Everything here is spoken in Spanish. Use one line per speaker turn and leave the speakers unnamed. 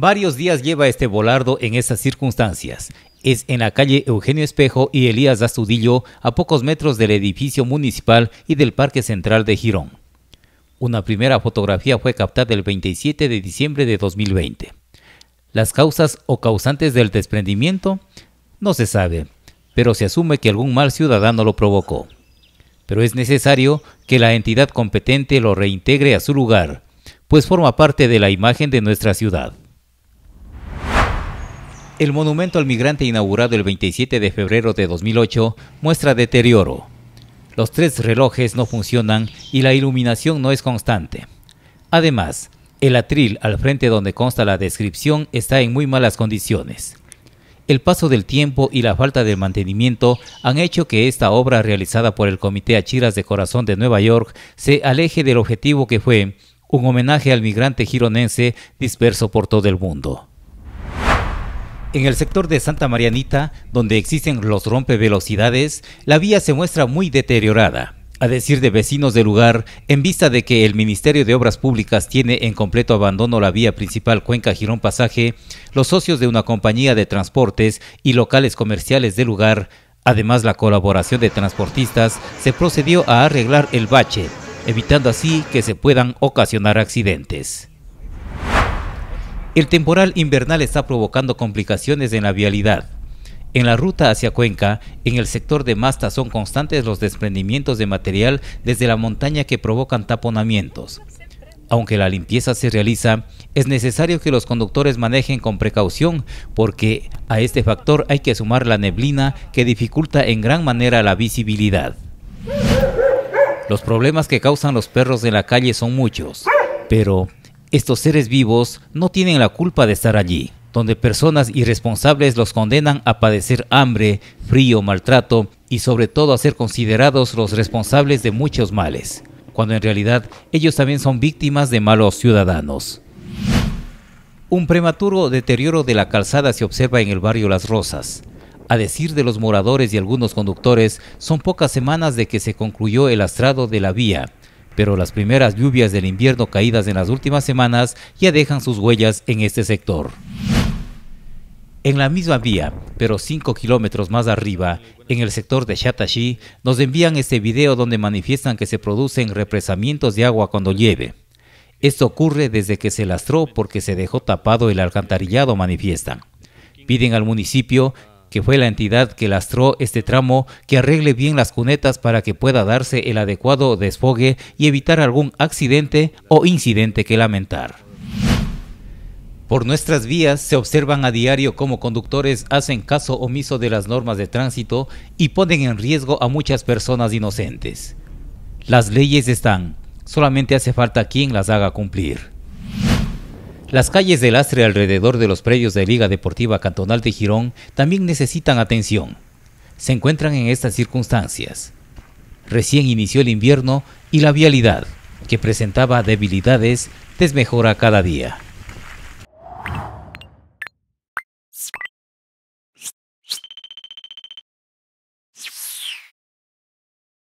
Varios días lleva este volardo en estas circunstancias. Es en la calle Eugenio Espejo y Elías Astudillo, a pocos metros del edificio municipal y del Parque Central de Girón. Una primera fotografía fue captada el 27 de diciembre de 2020. Las causas o causantes del desprendimiento no se sabe, pero se asume que algún mal ciudadano lo provocó. Pero es necesario que la entidad competente lo reintegre a su lugar, pues forma parte de la imagen de nuestra ciudad. El monumento al migrante inaugurado el 27 de febrero de 2008 muestra deterioro. Los tres relojes no funcionan y la iluminación no es constante. Además, el atril al frente donde consta la descripción está en muy malas condiciones. El paso del tiempo y la falta de mantenimiento han hecho que esta obra realizada por el Comité Achiras de Corazón de Nueva York se aleje del objetivo que fue un homenaje al migrante gironense disperso por todo el mundo. En el sector de Santa Marianita, donde existen los rompevelocidades, la vía se muestra muy deteriorada. A decir de vecinos del lugar, en vista de que el Ministerio de Obras Públicas tiene en completo abandono la vía principal Cuenca Girón Pasaje, los socios de una compañía de transportes y locales comerciales del lugar, además la colaboración de transportistas, se procedió a arreglar el bache, evitando así que se puedan ocasionar accidentes. El temporal invernal está provocando complicaciones en la vialidad. En la ruta hacia Cuenca, en el sector de Masta son constantes los desprendimientos de material desde la montaña que provocan taponamientos. Aunque la limpieza se realiza, es necesario que los conductores manejen con precaución porque a este factor hay que sumar la neblina que dificulta en gran manera la visibilidad. Los problemas que causan los perros de la calle son muchos, pero estos seres vivos no tienen la culpa de estar allí, donde personas irresponsables los condenan a padecer hambre, frío, maltrato y sobre todo a ser considerados los responsables de muchos males, cuando en realidad ellos también son víctimas de malos ciudadanos. Un prematuro deterioro de la calzada se observa en el barrio Las Rosas. A decir de los moradores y algunos conductores, son pocas semanas de que se concluyó el astrado de la vía, pero las primeras lluvias del invierno caídas en las últimas semanas ya dejan sus huellas en este sector. En la misma vía, pero 5 kilómetros más arriba, en el sector de Shatashi, nos envían este video donde manifiestan que se producen represamientos de agua cuando llueve. Esto ocurre desde que se lastró porque se dejó tapado el alcantarillado, manifiestan. Piden al municipio que fue la entidad que lastró este tramo, que arregle bien las cunetas para que pueda darse el adecuado desfogue y evitar algún accidente o incidente que lamentar. Por nuestras vías se observan a diario cómo conductores hacen caso omiso de las normas de tránsito y ponen en riesgo a muchas personas inocentes. Las leyes están, solamente hace falta quien las haga cumplir. Las calles del Astre alrededor de los predios de Liga Deportiva Cantonal de Girón también necesitan atención. Se encuentran en estas circunstancias. Recién inició el invierno y la vialidad, que presentaba debilidades, desmejora cada día.